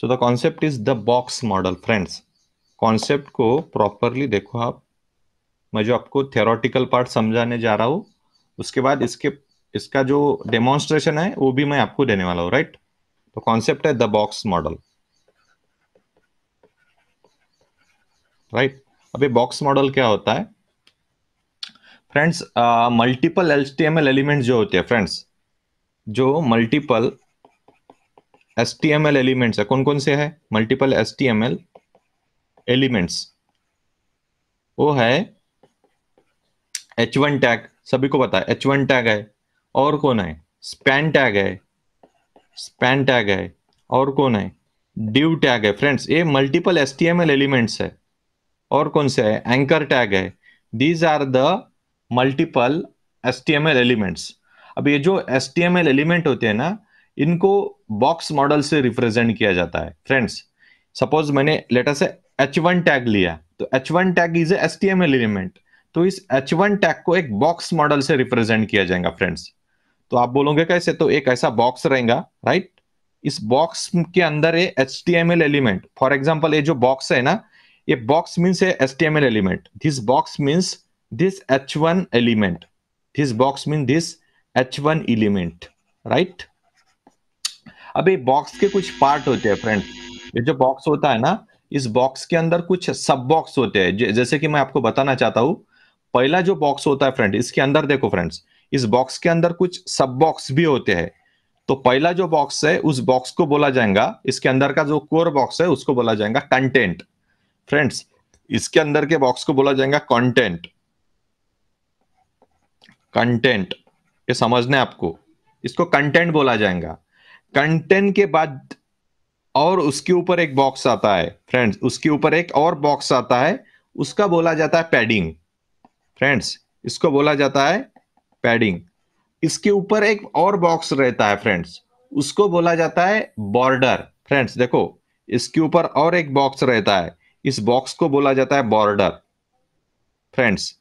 So the concept is the box model friends concept को properly देखो आप मैं जो आपको थेरोटिकल पार्ट समझाने जा रहा हूँ उसके बाद इसके इसका जो डेमोन्स्ट्रेशन है वो भी मैं आपको देने वाला हूँ राइट तो कॉन्सेप्ट है द बॉक्स मॉडल राइट अब ये बॉक्स मॉडल क्या होता है फ्रेंड्स मल्टीपल एल एलिमेंट जो होते हैं फ्रेंड्स जो multiple H T M L elements है कौन कौन से है multiple H T M L elements वो है एच वन टैग सभी को पता है एच वन टैग है और कौन है स्पैन टैग है स्पैन टैग है और कौन है ड्यू टैग है फ्रेंड्स ये multiple H T M L elements है और कौन से है एंकर टैग है these are the multiple H T M L elements अब ये जो H T M L element होते हैं ना इनको बॉक्स मॉडल से रिप्रेजेंट किया जाता है फ्रेंड्स सपोज मैंने लेटर से एच वन टैग लिया तो H one tag is H T M L element तो इस एच वन टैग को एक बॉक्स मॉडल से रिप्रेजेंट किया जाएगा फ्रेंड्स तो आप बोलोगे कैसे तो एक ऐसा बॉक्स रहेगा राइट इस बॉक्स के अंदर ये H T M L element for example ये जो बॉक्स है ना ये box means H T M L element this box means one element this box mean this H one element right अब ये बॉक्स के कुछ पार्ट होते हैं फ्रेंड ये जो बॉक्स होता है ना इस बॉक्स के अंदर कुछ सब बॉक्स होते हैं जैसे कि मैं आपको बताना चाहता हूँ पहला जो बॉक्स होता है फ्रेंड इसके अंदर देखो फ्रेंड्स इस बॉक्स के अंदर कुछ सब बॉक्स भी होते हैं तो पहला जो बॉक्स है उस बॉक्स को बोला जाएगा इसके अंदर का जो कोर बॉक्स है उसको बोला जाएगा कंटेंट फ्रेंड्स इसके अंदर के बॉक्स को बोला जाएगा कंटेंट कंटेंट ये समझने आपको इसको कंटेंट बोला जाएगा कंटेंट के बाद और उसके ऊपर एक बॉक्स आता है फ्रेंड्स उसके ऊपर एक और बॉक्स आता है उसका बोला जाता है पैडिंग फ्रेंड्स इसको बोला जाता है पैडिंग इसके ऊपर एक और बॉक्स रहता है फ्रेंड्स उसको बोला जाता है बॉर्डर फ्रेंड्स देखो इसके ऊपर और एक बॉक्स रहता है इस बॉक्स को बोला जाता है बॉर्डर फ्रेंड्स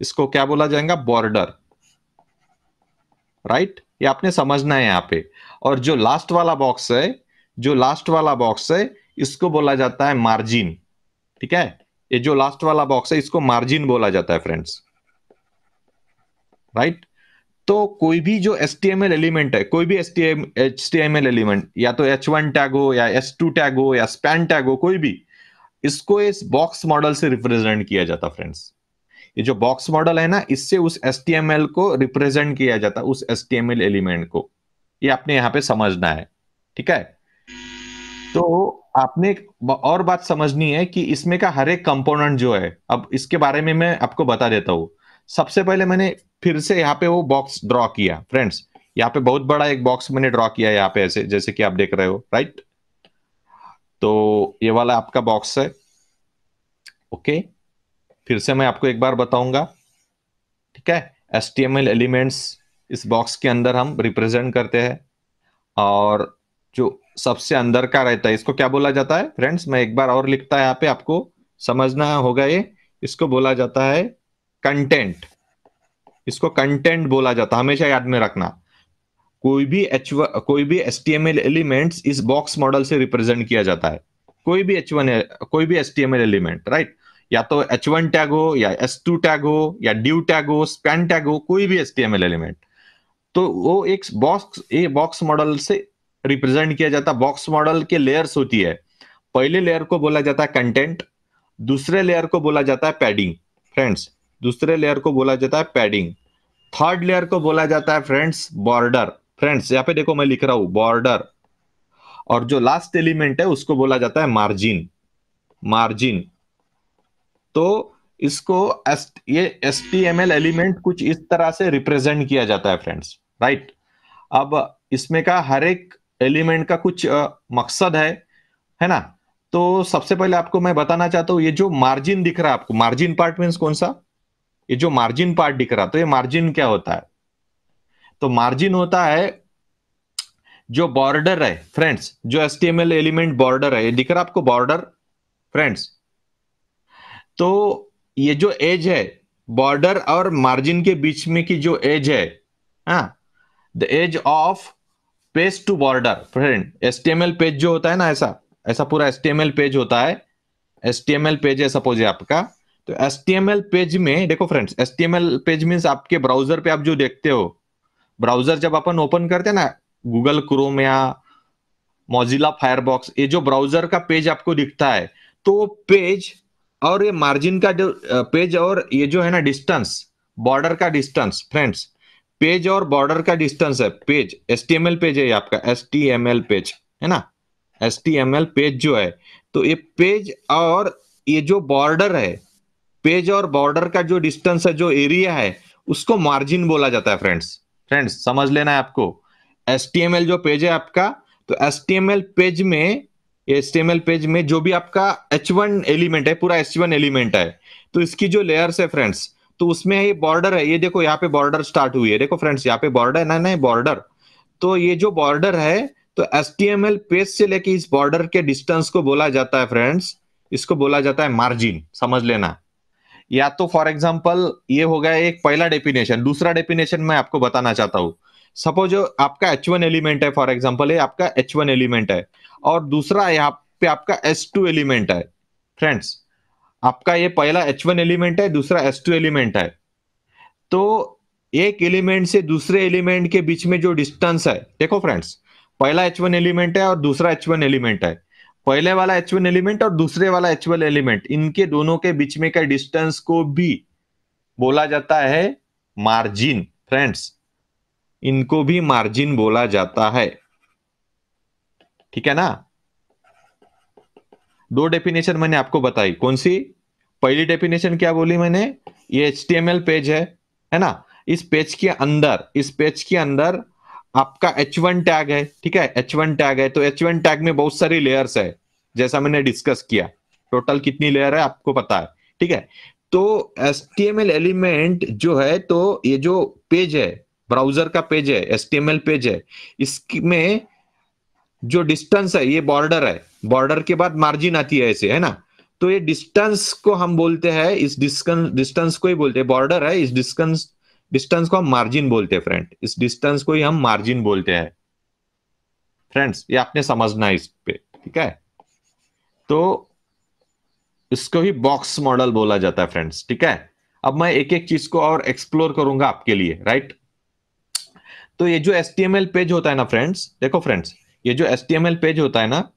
इसको क्या बोला जाएगा बॉर्डर राइट ये आपने समझना है यहां पे और जो लास्ट वाला बॉक्स है जो लास्ट वाला बॉक्स है इसको बोला जाता है मार्जिन ठीक है ये जो लास्ट वाला बॉक्स है इसको मार्जिन बोला जाता है फ्रेंड्स राइट right? तो कोई भी जो एस एलिमेंट है कोई भी एस टी एलिमेंट या तो एच वन टैग हो या एस टू टैग हो या स्पैन टैग हो कोई भी इसको इस बॉक्स मॉडल से रिप्रेजेंट किया जाता फ्रेंड्स ये जो बॉक्स मॉडल है ना इससे उस एस को रिप्रेजेंट किया जाता उस एस एलिमेंट को ये आपने यहाँ पे समझना है ठीक है तो आपने और बात समझनी है कि इसमें का हर एक कंपोनेंट जो है अब इसके बारे में मैं आपको बता देता हूं सबसे पहले मैंने फिर से यहाँ पे वो बॉक्स ड्रॉ किया फ्रेंड्स यहाँ पे बहुत बड़ा एक बॉक्स मैंने ड्रॉ किया यहाँ पे ऐसे जैसे कि आप देख रहे हो राइट तो ये वाला आपका बॉक्स है ओके फिर से मैं आपको एक बार बताऊंगा ठीक है H T M L elements इस बॉक्स के अंदर हम रिप्रेजेंट करते हैं और जो सबसे अंदर का रहता है इसको क्या बोला जाता है फ्रेंड्स मैं एक बार और लिखता है यहाँ पे आपको समझना होगा ये इसको बोला जाता है कंटेंट इसको कंटेंट बोला जाता है हमेशा याद में रखना कोई भी एच कोई भी एस एलिमेंट्स इस बॉक्स मॉडल से रिप्रेजेंट किया जाता है कोई भी एच कोई भी एस एलिमेंट राइट या तो एच वन टैग हो या एस टू टैग हो या ड्यू टैग हो स्पैन टैग हो कोई भी एस एलिमेंट तो वो एक बॉक्स ए बॉक्स मॉडल से रिप्रेजेंट किया जाता बॉक्स मॉडल के लेयर्स होती है पहले लेयर को बोला जाता है कंटेंट दूसरे लेयर को बोला जाता है पैडिंग फ्रेंड्स दूसरे लेयर को बोला जाता है पैडिंग थर्ड लेयर को बोला जाता है फ्रेंड्स बॉर्डर फ्रेंड्स यहाँ पे देखो मैं लिख रहा हूं बॉर्डर और जो लास्ट एलिमेंट है उसको बोला जाता है मार्जिन मार्जिन तो इसको ये एस टी एलिमेंट कुछ इस तरह से रिप्रेजेंट किया जाता है फ्रेंड्स राइट अब इसमें का हर एक एलिमेंट का कुछ आ, मकसद है है ना तो सबसे पहले आपको मैं बताना चाहता हूं ये जो मार्जिन दिख रहा है आपको मार्जिन पार्ट मीन कौन सा ये जो मार्जिन पार्ट दिख रहा तो ये मार्जिन क्या होता है तो मार्जिन होता है जो बॉर्डर है फ्रेंड्स जो एस एलिमेंट बॉर्डर है ये दिख रहा आपको बॉर्डर फ्रेंड्स तो ये जो एज है बॉर्डर और मार्जिन के बीच में की जो एज है हाँ the edge of page to border friend L page जो होता है ना ऐसा ऐसा पूरा एस पेज होता है एसटीएमएल पेज है सपोज है आपका तो एसटीएमएल पेज में देखो फ्रेंड्स एसटीएमएल पेज मीन्स आपके ब्राउजर पे आप जो देखते हो ब्राउजर जब अपन ओपन करते हैं ना गूगल क्रोम या मोजिला फायरबॉक्स ये जो ब्राउजर का पेज आपको दिखता है तो पेज और ये मार्जिन का जो पेज और ये जो है ना डिस्टेंस बॉर्डर का डिस्टेंस फ्रेंड्स पेज और बॉर्डर का डिस्टेंस है page H T M L page है आपका H T M L page है ना H T M L page जो है तो ये पेज और ये जो बॉर्डर है पेज और बॉर्डर का जो डिस्टेंस है जो एरिया है उसको मार्जिन बोला जाता है फ्रेंड्स फ्रेंड्स समझ लेना है आपको एस टी एम एल जो पेज है आपका तो H T M L page में H T M L page में जो भी आपका एच वन एलिमेंट है पूरा एच वन एलिमेंट है तो इसकी जो लेयर्स है फ्रेंड्स तो उसमें ये बॉर्डर है ये देखो यहाँ पे बॉर्डर स्टार्ट हुई है देखो फ्रेंड्स यहाँ पे बॉर्डर है ना बॉर्डर तो ये जो बॉर्डर है तो एस पेज से लेके इस बॉर्डर के डिस्टेंस को बोला जाता है फ्रेंड्स इसको बोला जाता है मार्जिन समझ लेना या तो फॉर एग्जाम्पल ये हो गया एक पहला डेफिनेशन दूसरा डेफिनेशन मैं आपको बताना चाहता हूँ सपोज आपका एच वन एलिमेंट है फॉर एग्जाम्पल ये आपका एच वन एलिमेंट है और दूसरा यहाँ पे आपका एस टू एलिमेंट है फ्रेंड्स आपका ये पहला एच वन एलिमेंट है दूसरा एच टू एलिमेंट है तो एक एलिमेंट से दूसरे एलिमेंट के बीच में जो डिस्टेंस है देखो फ्रेंड्स पहला H1 वन एलिमेंट है और दूसरा H1 वन एलिमेंट है पहले वाला एच वन एलिमेंट और दूसरे वाला एच वन एलिमेंट इनके दोनों के बीच में का डिस्टेंस को भी बोला जाता है मार्जिन फ्रेंड्स इनको भी मार्जिन बोला जाता है ठीक है ना दो डेफिनेशन मैंने आपको बताई कौन सी पहली डेफिनेशन क्या बोली मैंने ये एच पेज है है ना इस पेज के अंदर इस पेज के अंदर आपका H1 टैग है ठीक है H1 टैग है तो H1 टैग में बहुत सारी लेयर्स है जैसा मैंने डिस्कस किया टोटल कितनी लेयर है आपको पता है ठीक है तो एस एलिमेंट जो है तो ये जो पेज है ब्राउजर का पेज है एस पेज है इसमें जो डिस्टेंस है ये बॉर्डर है बॉर्डर के बाद मार्जिन आती है ऐसे है ना तो ये डिस्टेंस को हम बोलते हैं इस डिस्टेंस को ही बोलते हैं बॉर्डर है इस डिस्टेंस डिस्टेंस को हम मार्जिन बोलते हैं फ्रेंड इस डिस्टेंस को ही हम मार्जिन बोलते हैं फ्रेंड्स ये आपने समझना है इस पे ठीक है तो इसको ही बॉक्स मॉडल बोला जाता है फ्रेंड्स ठीक है अब मैं एक एक चीज को और एक्सप्लोर करूंगा आपके लिए राइट तो ये जो एस पेज होता है ना फ्रेंड्स देखो फ्रेंड्स ये जो H T M L page होता है ना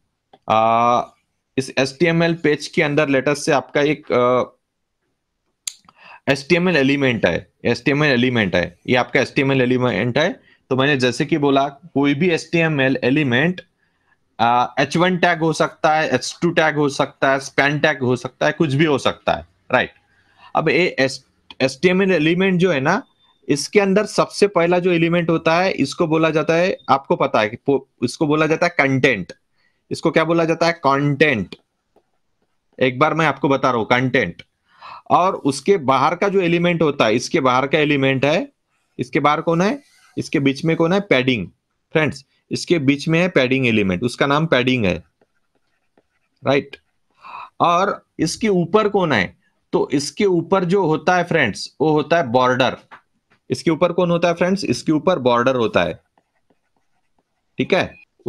आ, इस H T M L page के अंदर लेटेस्ट से आपका एक H T M L element है H T M L element है ये आपका H T M L element है तो मैंने जैसे कि बोला कोई भी H T M L element H one tag हो सकता है एच टू टैग हो सकता है स्पैन टैग हो सकता है कुछ भी हो सकता है राइट right. अब ये H T M L element जो है ना इसके अंदर सबसे पहला जो एलिमेंट होता है इसको बोला जाता है आपको पता है कि इसको बोला जाता है कंटेंट इसको क्या बोला जाता है कंटेंट एक बार मैं आपको बता रहा हूं कंटेंट और उसके बाहर का जो एलिमेंट होता है इसके बाहर का एलिमेंट है इसके बाहर कौन है इसके बीच में कौन है पैडिंग फ्रेंड्स इसके बीच में है पैडिंग एलिमेंट उसका नाम पैडिंग है राइट और इसके ऊपर कौन है तो इसके ऊपर जो होता है फ्रेंड्स वो होता है बॉर्डर इसके ऊपर कौन होता है फ्रेंड्स इसके ऊपर बॉर्डर होता है ठीक है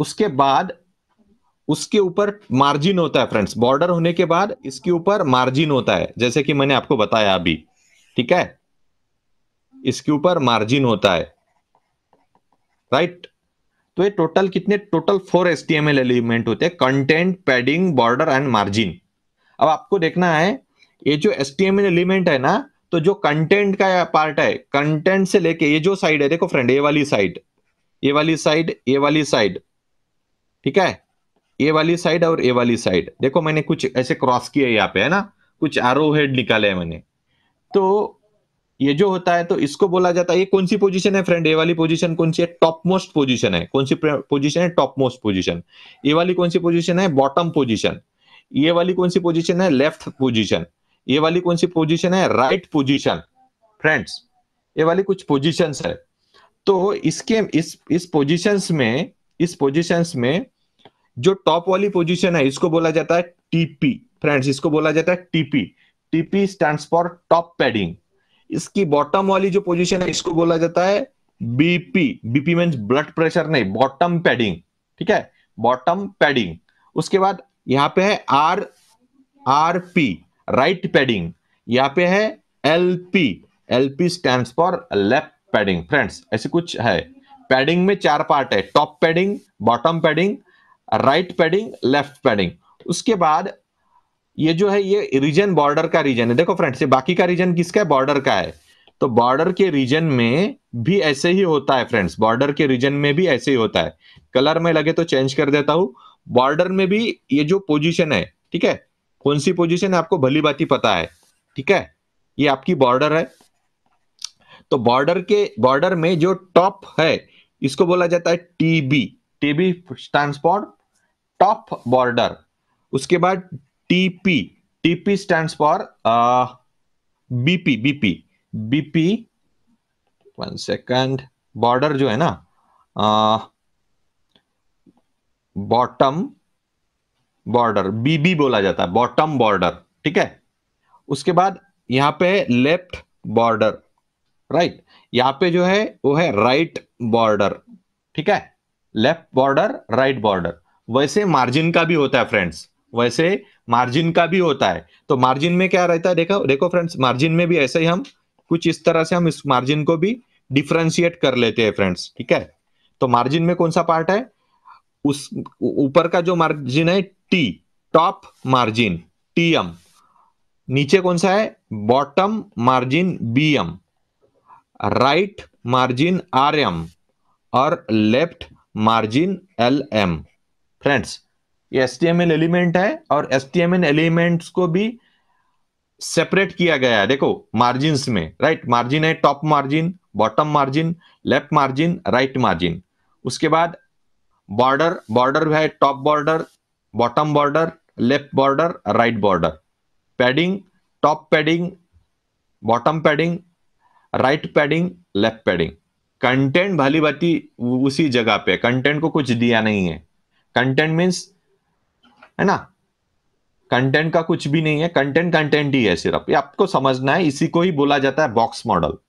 उसके बाद उसके ऊपर मार्जिन होता है फ्रेंड्स बॉर्डर होने के बाद इसके ऊपर मार्जिन होता है जैसे कि मैंने आपको बताया अभी ठीक है इसके ऊपर मार्जिन होता है राइट तो ये टोटल कितने total four H T M L element होते हैं content padding border and margin अब आपको देखना है ये जो H T M L element है ना तो जो कंटेंट का पार्ट है कंटेंट से लेके ये जो साइड है देखो फ्रेंड ये वाली साइड ये वाली साइड ये वाली साइड ठीक है ये वाली साइड और ये वाली साइड देखो मैंने कुछ ऐसे क्रॉस किया यहाँ पे है ना कुछ एरो हेड निकाले है मैंने तो ये जो होता है तो इसको बोला जाता है ये कौन सी पोजीशन है फ्रेंड ये वाली पोजीशन कौन सी है टॉप मोस्ट पोजीशन है कौन सी पोजीशन है टॉप मोस्ट पोजीशन ये वाली कौन सी पोजीशन है बॉटम पोजीशन ये वाली कौन सी पोजीशन है लेफ्ट पोजीशन ये वाली कौन सी पोजीशन है राइट पोजीशन फ्रेंड्स ये वाली कुछ पोजिशन है तो इसके इस इस पोजीशंस में इस पोजीशंस में जो टॉप वाली पोजीशन है इसको बोला जाता है टीपी फ्रेंड्स इसको बोला जाता है TP TP stand for top padding इसकी बॉटम वाली जो पोजीशन है इसको बोला जाता है BP BP mean blood pressure नहीं बॉटम पैडिंग ठीक है बॉटम पैडिंग उसके बाद यहाँ पे है R R P right padding यहाँ पे है L P L P stand for left padding friends ऐसे कुछ है पैडिंग में चार पार्ट है top padding bottom padding right padding left padding उसके बाद ये जो है ये रीजन बॉर्डर का रीजन है देखो फ्रेंड्स ये बाकी का रीजन किसका है बॉर्डर का है तो बॉर्डर के रीजन में भी ऐसे ही होता है फ्रेंड्स बॉर्डर के रीजन में भी ऐसे ही होता है कलर में लगे तो चेंज कर देता हूं बॉर्डर में भी ये जो पोजीशन है ठीक है कौन सी पोजिशन है आपको भली बात पता है ठीक है ये आपकी बॉर्डर है तो बॉर्डर के बॉर्डर में जो टॉप है इसको बोला जाता है TB TB stand for top border उसके बाद TP TP stand for BP BP BP one second border जो है ना बॉटम बॉर्डर बीबी बोला जाता है बॉटम बॉर्डर ठीक है उसके बाद यहां पे लेफ्ट बॉर्डर राइट यहाँ पे जो है वो है राइट बॉर्डर ठीक है लेफ्ट बॉर्डर राइट बॉर्डर वैसे मार्जिन का भी होता है फ्रेंड्स वैसे मार्जिन का भी होता है तो मार्जिन में क्या रहता है देखो देखो फ्रेंड्स मार्जिन में भी ऐसे ही हम कुछ इस तरह से हम इस मार्जिन को भी डिफ्रेंशिएट कर लेते हैं फ्रेंड्स ठीक है तो मार्जिन में कौन सा पार्ट है उस ऊपर का जो मार्जिन है टी टॉप मार्जिन टीएम नीचे कौन सा है bottom margin B M right margin R M और left margin L M friends ये H T M L element है और H T M L elements को भी सेपरेट किया गया है देखो मार्जिन में राइट मार्जिन है top margin bottom margin left margin right margin उसके बाद बॉर्डर बॉर्डर है top border bottom border left border right border padding top padding bottom padding right padding left padding content भली भाती उसी जगह पे कंटेंट को कुछ दिया नहीं है कंटेंट मीन्स है ना कंटेंट का कुछ भी नहीं है कंटेंट कंटेंट ही है सिर्फ ये आपको समझना है इसी को ही बोला जाता है बॉक्स मॉडल